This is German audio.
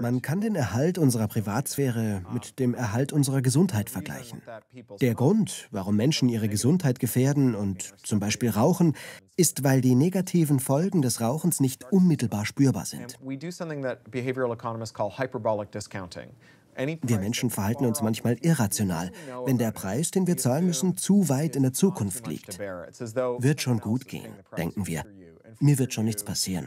Man kann den Erhalt unserer Privatsphäre mit ah. dem Erhalt unserer Gesundheit vergleichen. Der Grund, warum Menschen ihre Gesundheit gefährden und zum Beispiel rauchen, ist, weil die negativen Folgen des Rauchens nicht unmittelbar spürbar sind. Wir Menschen verhalten uns manchmal irrational, wenn der Preis, den wir zahlen müssen, zu weit in der Zukunft liegt. Wird schon gut gehen, denken wir mir wird schon nichts passieren.